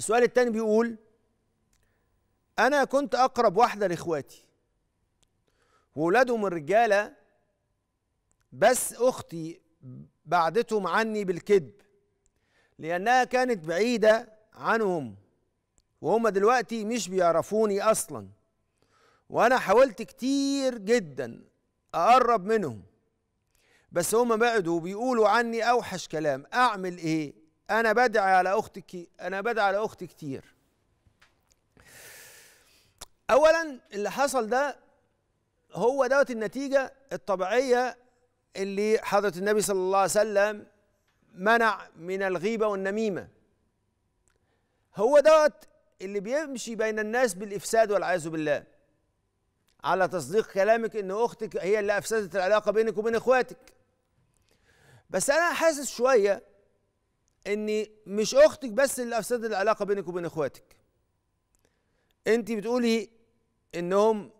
السؤال الثاني بيقول أنا كنت أقرب واحدة لإخواتي وولادهم الرجاله بس أختي بعدتهم عني بالكذب لأنها كانت بعيدة عنهم وهم دلوقتي مش بيعرفوني أصلا وأنا حاولت كتير جدا أقرب منهم بس هم بعدوا وبيقولوا عني أوحش كلام أعمل إيه انا بدعي على اختك انا بدعي على اختي كتير اولا اللي حصل ده هو دوت النتيجه الطبيعيه اللي حضره النبي صلى الله عليه وسلم منع من الغيبه والنميمه هو دوت اللي بيمشي بين الناس بالافساد والعياذ بالله على تصديق كلامك ان اختك هي اللي افسدت العلاقه بينك وبين اخواتك بس انا حاسس شويه ان مش اختك بس اللي افسدت العلاقه بينك وبين اخواتك انت بتقولي انهم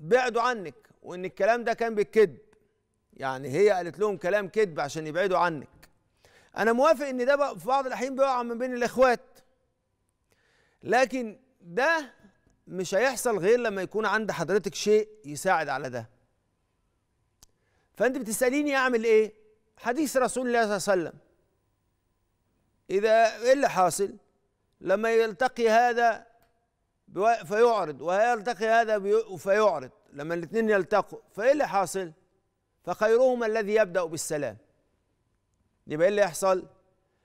بعدوا عنك وان الكلام ده كان بالكذب يعني هي قالت لهم كلام كذب عشان يبعدوا عنك انا موافق ان ده في بعض الاحيان بيقع من بين الاخوات لكن ده مش هيحصل غير لما يكون عند حضرتك شيء يساعد على ده فانت بتساليني اعمل ايه حديث رسول الله صلى الله عليه وسلم إذا إيه اللي حاصل لما يلتقي هذا فيعرض ويلتقي هذا فيعرض لما الاثنين يلتقوا فإيه اللي حاصل فخيرهما الذي يبدأ بالسلام يبقى إيه اللي يحصل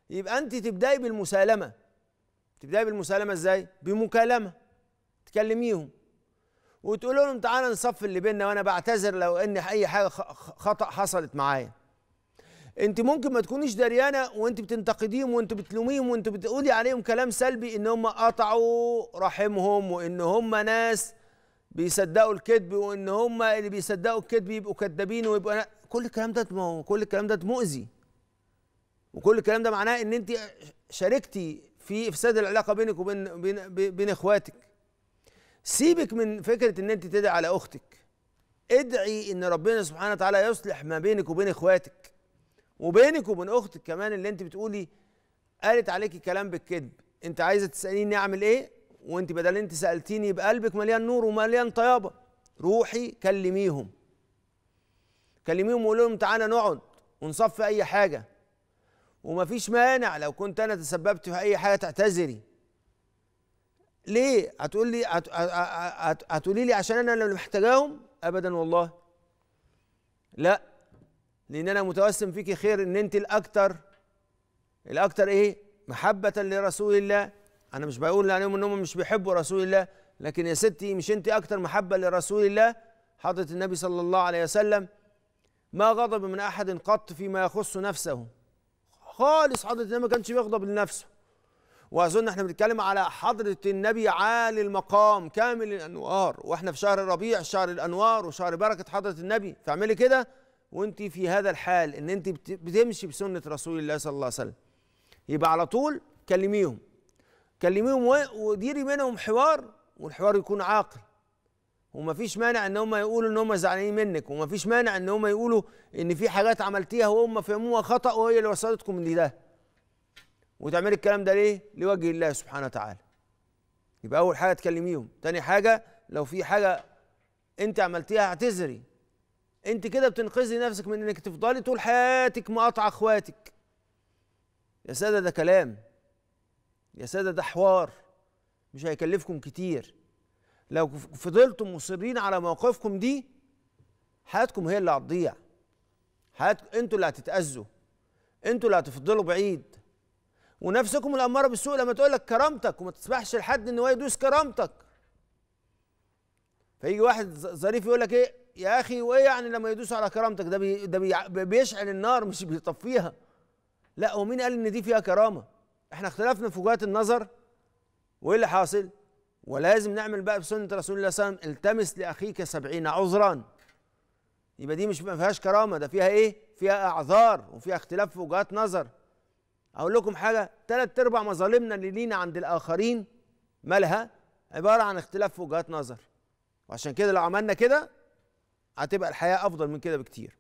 يبقى أنت تبدأي بالمسالمة تبدأي بالمسالمة إزاي بمكالمة تكلميهم وتقول لهم تعالى نصف اللي بيننا وأنا بعتذر لو إن أي حاجة خطأ حصلت معايا انت ممكن ما تكونيش دريانه وانت بتنتقديهم وانت بتلوميهم وانت بتقولي عليهم كلام سلبي ان هم قطعوا رحمهم وان هم ناس بيصدقوا الكذب وان هم اللي بيصدقوا الكذب يبقوا كذابين ويبقوا كل الكلام ده كل الكلام ده مؤذي وكل الكلام ده معناه ان انت شاركتي في افساد العلاقه بينك وبين بين, بين اخواتك سيبك من فكره ان انت تدعي على اختك ادعي ان ربنا سبحانه وتعالى يصلح ما بينك وبين اخواتك وبينك وبين اختك كمان اللي انت بتقولي قالت عليكي كلام بالكذب انت عايزه تساليني اعمل ايه وانت بدل انت سالتيني بقلبك مليان نور ومليان طيابه روحي كلميهم كلميهم وقول لهم تعالى نقعد ونصفي اي حاجه ومفيش مانع لو كنت انا تسببت في اي حاجه تعتذري ليه هتقول لي هتقولي لي عشان انا اللي محتاجاهم ابدا والله لا لان انا متوسم فيك خير ان انت الاكثر الاكثر ايه محبه لرسول الله انا مش بقول عليهم ان هم مش بيحبوا رسول الله لكن يا ستي مش انت اكثر محبه لرسول الله حضره النبي صلى الله عليه وسلم ما غضب من احد قط فيما يخص نفسه خالص حضره النبي ما كانش بيغضب لنفسه واظن احنا بنتكلم على حضره النبي عالي المقام كامل الانوار واحنا في شهر ربيع شهر الانوار وشهر بركه حضره النبي فاعملي كده وانت في هذا الحال ان انت بتمشي بسنه رسول الله صلى الله عليه وسلم يبقى على طول كلميهم كلميهم وديري منهم حوار والحوار يكون عاقل ومفيش مانع ان هم يقولوا ان هم زعلانين منك ومفيش مانع ان هم يقولوا ان في حاجات عملتيها وهم فهموها خطا وهي اللي وصلتكم لده وتعملي الكلام ده ليه لوجه الله سبحانه وتعالى يبقى اول حاجه تكلميهم تاني حاجه لو في حاجه انت عملتيها اعتذري انت كده بتنقذي نفسك من انك تفضلي طول حياتك مقاطعه اخواتك يا ساده ده كلام يا ساده ده حوار مش هيكلفكم كتير لو فضلتم مصرين على مواقفكم دي حياتكم هي اللي هتضيع حياتكم انتوا اللي هتتاذوا انتوا اللي هتفضلوا بعيد ونفسكم الاماره بالسوء لما تقول لك كرامتك وما تسمحش لحد ان هو يدوس كرامتك فيجي واحد ظريف يقول لك ايه يا اخي وايه يعني لما يدوس على كرامتك ده ده بي بيشعل النار مش بيطفيها لا ومين قال ان دي فيها كرامه احنا اختلفنا في وجهات النظر وايه اللي حاصل ولازم نعمل بقى بسنه رسول الله صلى الله عليه وسلم التمس لاخيك سبعين عذرا يبقى دي مش ما فيهاش كرامه ده فيها ايه فيها اعذار وفيها اختلاف في وجهات نظر اقول لكم حاجه ثلاث ارباع مظالمنا اللي لينا عند الاخرين مالها عباره عن اختلاف في وجهات نظر وعشان كده لو عملنا كده هتبقى الحياه افضل من كده بكتير